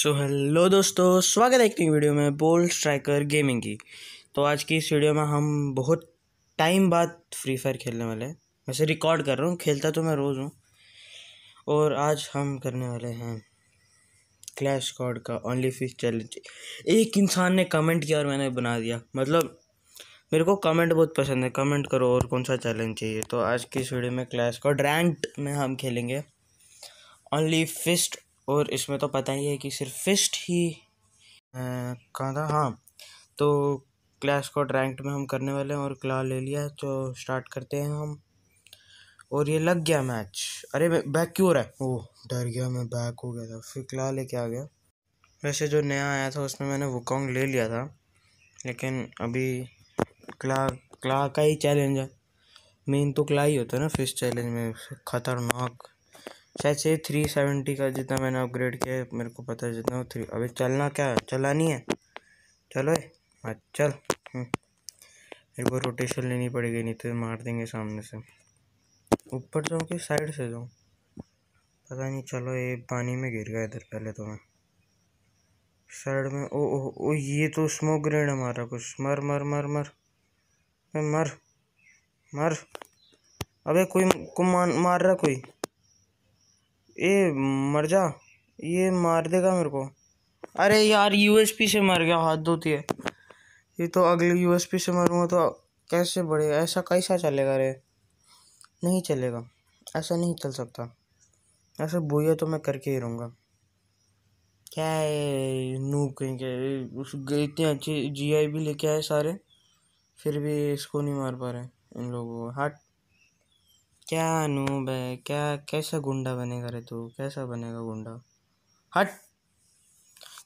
सो so, hello दोस्तों स्वागत है एक नई वीडियो में बोल स्ट्राइकर गेमिंग की तो आज की इस वीडियो में हम बहुत टाइम बाद फ्री फायर खेलने वाले हैं वैसे रिकॉर्ड कर रहा हूँ खेलता तो मैं रोज़ हूँ और आज हम करने वाले हैं क्लैश कॉड का ओनली फिश चैलेंज एक इंसान ने कमेंट किया और मैंने बना दिया मतलब मेरे को कमेंट बहुत पसंद है कमेंट करो और कौन सा चैलेंज चाहिए तो आज की इस वीडियो में क्लैश कॉड रैंक में हम खेलेंगे ओनली फिस्ट और इसमें तो पता ही है कि सिर्फ फिस्ट ही कहाँ था हाँ तो क्लास को रैंक में हम करने वाले हैं और क्ला ले लिया तो स्टार्ट करते हैं हम और ये लग गया मैच अरे बैक क्यों हो रहा है ओह डर गया मैं बैक हो गया था फिर क्ला लेके आ गया वैसे जो नया आया था उसमें मैंने वुकोंग ले लिया था लेकिन अभी क्ला क्ला का ही चैलेंज है मेन तो क्ला ही होता है ना फिस्ट चैलेंज में खतरनाक शायद से थ्री सेवेंटी का जितना मैंने अपग्रेड किया है मेरे को पता है जितना थ्री अभी चलना क्या चलानी है चलो है हाँ, चल हम्म। मेरे को रोटेशन लेनी पड़ेगी नहीं तो मार देंगे सामने से ऊपर जाऊँ कि साइड से जाऊँ पता नहीं चलो ये पानी में गिर गया इधर पहले तो मैं साइड में ओ ओ ओ ये तो स्मोक ग्रेड मारा कुछ मर मर मर मर मर मर अबे कोई को मार रहा कोई ए मर जा ये मार देगा मेरे को अरे यार यूएसपी से मर गया हाथ धोती है ये तो अगले यूएसपी से मरूँगा तो कैसे बढ़ेगा ऐसा कैसा चलेगा अरे नहीं चलेगा ऐसा नहीं चल सकता ऐसा बोया तो मैं करके ही रहूँगा क्या है कहीं के उस इतने अच्छे जी आई भी लेके आए सारे फिर भी इसको नहीं मार पा रहे इन लोगों को हट क्या नूब है क्या कैसा गुंडा बनेगा रे तू कैसा बनेगा गुंडा हट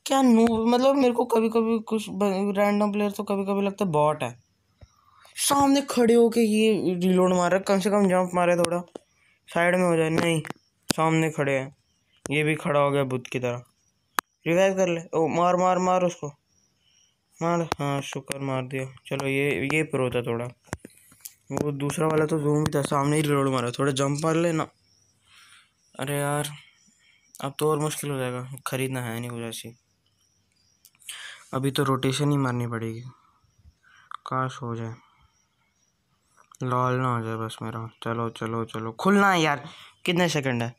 क्या नूब मतलब मेरे को कभी कभी कुछ रैंडम प्लेयर तो कभी कभी लगता है बॉट है सामने खड़े होके ये रिलोड मार रहा कम से कम जंप मारे थोड़ा साइड में हो जाए नहीं सामने खड़े हैं ये भी खड़ा हो गया बुद्ध की तरह रिवाइव कर ले ओ मार मार मार उसको मार हाँ शुक्र मार दिया चलो ये ये प्रो था थोड़ा वो दूसरा वाला तो जूम भी था सामने ही रोड मारा थोड़ा जंप मार लेना अरे यार अब तो और मुश्किल हो जाएगा ख़रीदना है नहीं वजह ऐसी अभी तो रोटेशन ही मारनी पड़ेगी काश हो जाए लॉल ना हो जाए बस मेरा चलो चलो चलो खुलना है यार कितने सेकंड है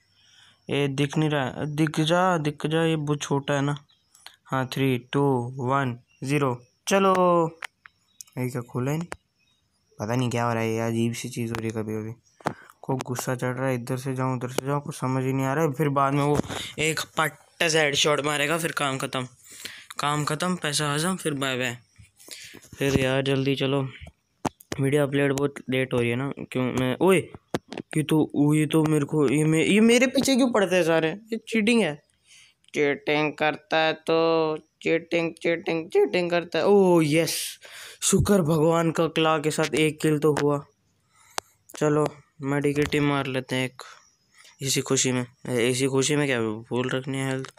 ये दिख नहीं रहा है दिख जा दिख जा ये बहुत छोटा है ना हाँ थ्री टू वन ज़ीरो चलो यही क्या खुला ही नहीं पता नहीं क्या हो रहा है ये अजीब सी चीज़ हो रही है कभी कभी को गुस्सा चढ़ रहा है इधर से जाऊँ उधर से जाऊँ कुछ समझ ही नहीं आ रहा है फिर बाद में वो एक पट्टे से हेड शॉट मारेगा फिर काम ख़त्म काम ख़त्म पैसा हजम फिर बाय बाय फिर यार जल्दी चलो वीडियो अपलोड बहुत लेट हो रही है ना क्यों मैं ओए कि तो ये तो मेरे को ये मे, ये मेरे पीछे क्यों पड़ते हैं सारे ये चीटिंग है चीटिंग करता है तो चीटिंग चीटिंग चीटिंग करता है ओह यस शुक्र भगवान का क्ला के साथ एक किल तो हुआ चलो मेडिकेटी मार लेते हैं एक इसी खुशी में इसी खुशी में क्या भूल रखनी है हेल्थ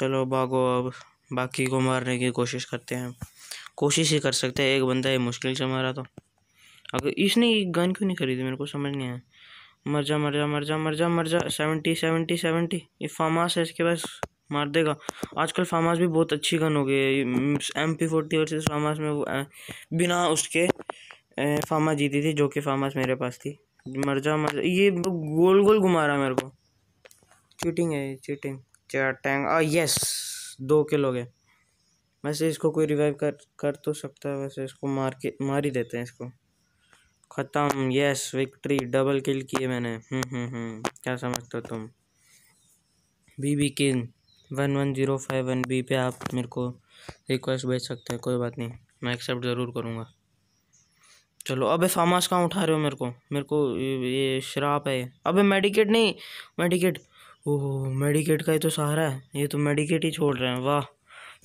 चलो भागो अब बाकी को मारने की कोशिश करते हैं कोशिश ही कर सकते हैं एक बंदा ये मुश्किल से मारा तो अगर इसने ये गन क्यों नहीं खरीदी मेरे को समझ नहीं आया मर जा मर जा मर जा मर जा मर जा सेवेंटी सेवेंटी सेवेंटी ये फार्म हाउस है इसके पास मार देगा आजकल फार्मास भी बहुत अच्छी गन हो गई है M P forty versus farm में वो बिना उसके फार्मास जीती थी जो कि फार्म मेरे पास थी मर जा मर जा ये गोल गोल घुमा रहा है मेरे को चीटिंग है चीटिंग चैटैंग आ यस दो किल गए वैसे इसको कोई रिवाइव कर कर तो सकता है वैसे इसको मार के मार ही देते हैं इसको ख़त्म यस विक्ट्री डबल किल किए मैंने हम्म हम्म हम्म क्या समझते हो तुम BB king one one zero five one B पे आप मेरे को रिक्वेस्ट भेज सकते हैं कोई बात नहीं मैं एक्सेप्ट ज़रूर करूँगा चलो अबे फामास कहाँ उठा रहे हो मेरे को मेरे को ये शराब है अबे मेडिकेट नहीं मेडिकेट ओह मेडिकेट का ही तो सहारा है ये तो मेडिकेट ही छोड़ रहे हैं वाह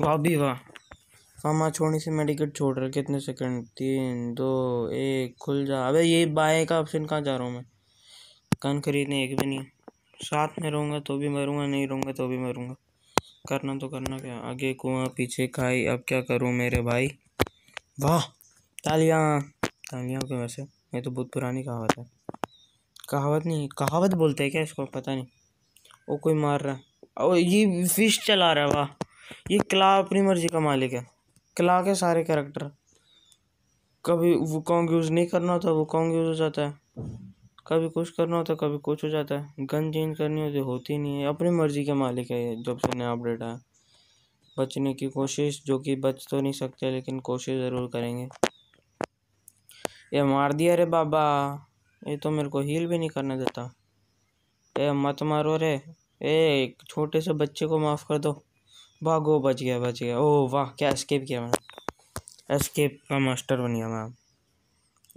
वाह भी वाह फामा छोड़ने से मेडिकेट छोड़ रहे कितने सेकंड तीन दो एक खुल जा अबे ये बाएँ का ऑप्शन कहाँ जा रहा हूँ मैं कान खरीदने एक भी नहीं साथ में रहूँगा तो भी मरूँगा नहीं रहूँगा तो भी मरूँगा करना तो करना क्या आगे कुआं पीछे खाई अब क्या करूं मेरे भाई वाह तालियां तालियां क्यों वैसे ये तो बहुत पुरानी कहावत है कहावत नहीं कहावत बोलते हैं क्या इसको पता नहीं वो कोई मार रहा है और ये फिश चला रहा है वाह ये क्ला अपनी मर्जी का मालिक है कला के सारे कैरेक्टर कभी वो कॉन्ग यूज़ नहीं करना होता वो कॉन्ग यूज़ हो जाता है कभी कुछ करना होता है कभी कुछ हो जाता है गन चेंज करनी होती होती नहीं है अपनी मर्ज़ी के मालिक है ये जब से नया अपडेट आया बचने की कोशिश जो कि बच तो नहीं सकते लेकिन कोशिश ज़रूर करेंगे ये मार दिया रे बाबा ये तो मेरे को हील भी नहीं करने देता ए मत मारो रे ए छोटे से बच्चे को माफ़ कर दो भागो बच गया बच गया ओह वाह क्या एस्केप किया मैंने एस्केप का मास्टर बन गया मैं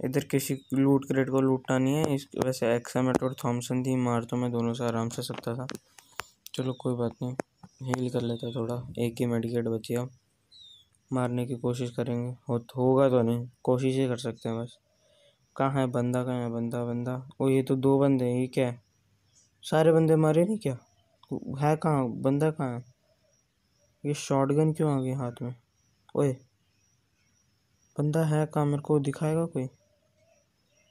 इधर किसी लूट क्रेट को लूटना नहीं है इस वैसे एक्सामेट और थॉमसन थी मार तो मैं दोनों से आराम से सकता था चलो कोई बात नहीं हील कर लेते थोड़ा एक ही मेडिकेट बची अब मारने की कोशिश करेंगे हो होगा तो नहीं कोशिश ही कर सकते हैं बस कहाँ है बंदा कहाँ है बंदा बंदा ओ ये तो दो बंदे हैं ये क्या है सारे बंदे मारे नहीं क्या है कहाँ बंदा कहाँ है ये शॉटगन क्यों आ गई हाथ में ओए बंदा है कहाँ मेरे को दिखाएगा कोई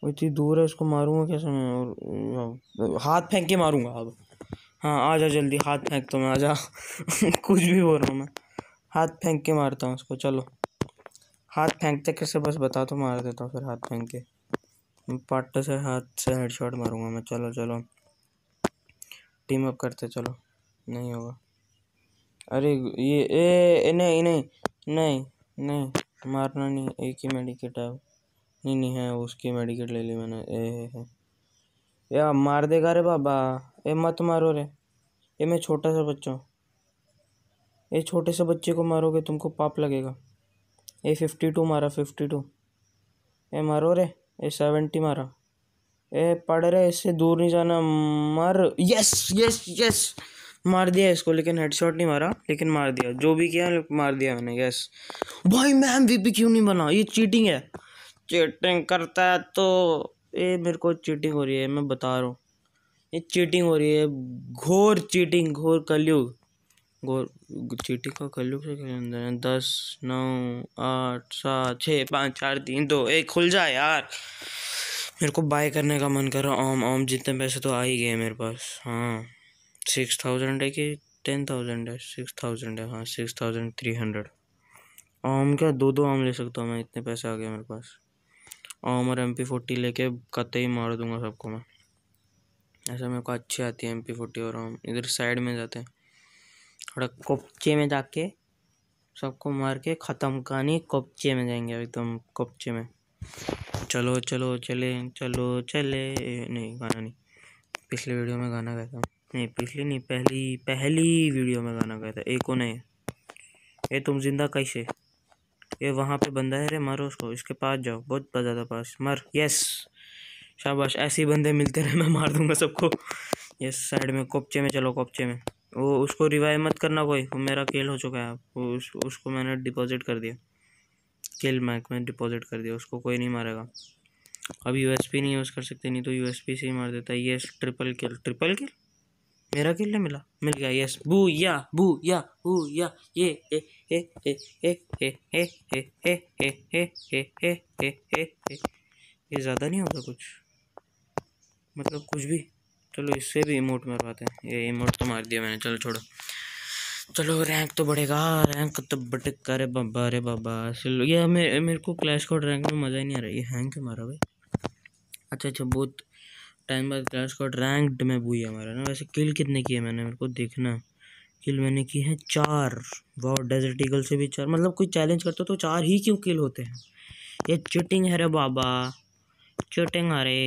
वो इतनी दूर है उसको मारूंगा कैसे मैं और हाथ फेंक के मारूंगा अब हाँ आ जा जल्दी हाथ फेंक तो मैं आ जा कुछ भी बोल रहा हूँ मैं हाथ फेंक के मारता हूँ उसको चलो हाथ फेंकते कैसे बस बता तो मार देता हूँ फिर हाथ फेंक के पट से हाथ से हेड शॉट मारूंगा मैं चलो चलो टीम अप करते चलो नहीं होगा अरे ये ए, ए नहीं नहीं नहीं नहीं मारना नहीं एक ही मेडिकेट है नहीं नहीं है उसकी मेडिकेट ले ली मैंने ए है, है। या मार देगा रे बाबा ए मत मारो रे ये मैं छोटा सा बच्चा हूँ ये छोटे से बच्चे को मारोगे तुमको पाप लगेगा ए फिफ्टी टू मारा फिफ्टी टू ए मारो रे ए सेवेंटी मारा ए पढ़ रहे इससे दूर नहीं जाना मार यस यस यस मार दिया इसको लेकिन हेडशॉट नहीं मारा लेकिन मार दिया जो भी किया मार दिया मैंने यस भाई मैम वीपी क्यों नहीं बना ये चीटिंग है चीटिंग करता है तो ये मेरे को चीटिंग हो रही है मैं बता रहा हूँ ये चीटिंग हो रही है घोर चीटिंग घोर कलयुग घोर चीटिंग का कलयुग से अंदर दस नौ आठ सात छः पाँच चार तीन दो एक खुल जाए यार मेरे को बाय करने का मन कर रहा हूँ ओम ओम जितने पैसे तो आ ही गए मेरे पास हाँ सिक्स थाउजेंड है कि टेन थाउजेंड है सिक्स थाउजेंड है हाँ सिक्स थाउजेंड थ्री हंड्रेड आम क्या दो दो आम ले सकता हूँ मैं इतने पैसे आ गए मेरे पास और एम पी फोर्टी लेके ही मार दूंगा सबको मैं ऐसा मेरे को अच्छी आती है एम पी फोर्टी और ऑम इधर साइड में जाते हैं थोड़ा कोपचे में जाके सबको मार के ख़त्म कहानी कोपचे में जाएंगे एकदम तो कोपचे में चलो चलो चले चलो चले नहीं गाना नहीं पिछले वीडियो में गाना गया था नहीं पिछली नहीं पहली पहली वीडियो में गाना गया था एक को नहीं ये तुम जिंदा कैसे ये वहाँ पे बंदा है रे मारो उसको इसके पास जाओ बहुत ज़्यादा पास मर यस शाबाश ऐसे ही बंदे मिलते रहे मैं मार दूंगा सबको यस साइड में कोपचे में चलो कोपचे में वो उसको रिवाइव मत करना कोई वो मेरा केल हो चुका है वो उस, उसको मैंने डिपॉजिट कर दिया केल मैक में डिपॉजिट कर दिया उसको कोई नहीं मारेगा अब यूएसपी नहीं यूज़ कर सकते नहीं तो यूएसपी से ही मार देता है ये ट्रिपल किल ट्रिपल किल मेरा किल मिला मिल गया यस बू या बू या बू या ये ये ज़्यादा नहीं होगा कुछ मतलब कुछ भी चलो इससे भी इमोट मरवाते हैं ये इमोट तो मार दिया मैंने चलो छोड़ो चलो रैंक तो बढ़ेगा रैंक तो बढ़ेगा रे बाबा अरे बाबा चलो ये मेरे मेरे को क्लैश कोड रैंक में मज़ा ही नहीं आ रहा ये हैंग क्यों मारा भाई अच्छा अच्छा बहुत टाइम बाद क्लास स्क्वाड रैंकड में बुई हमारा ना वैसे किल कितने किए मैंने मेरे को देखना किल मैंने की है चार वाह डेजर्ट ईगल से भी चार मतलब कोई चैलेंज करते हो तो चार ही क्यों किल होते हैं ये चिटिंग है रे बाबा चिटिंग अरे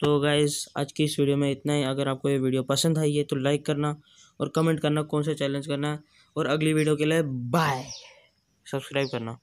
तो गाइस आज की इस वीडियो में इतना ही अगर आपको ये वीडियो पसंद आई है तो लाइक करना और कमेंट करना कौन सा चैलेंज करना है और अगली वीडियो के लिए बाय सब्सक्राइब करना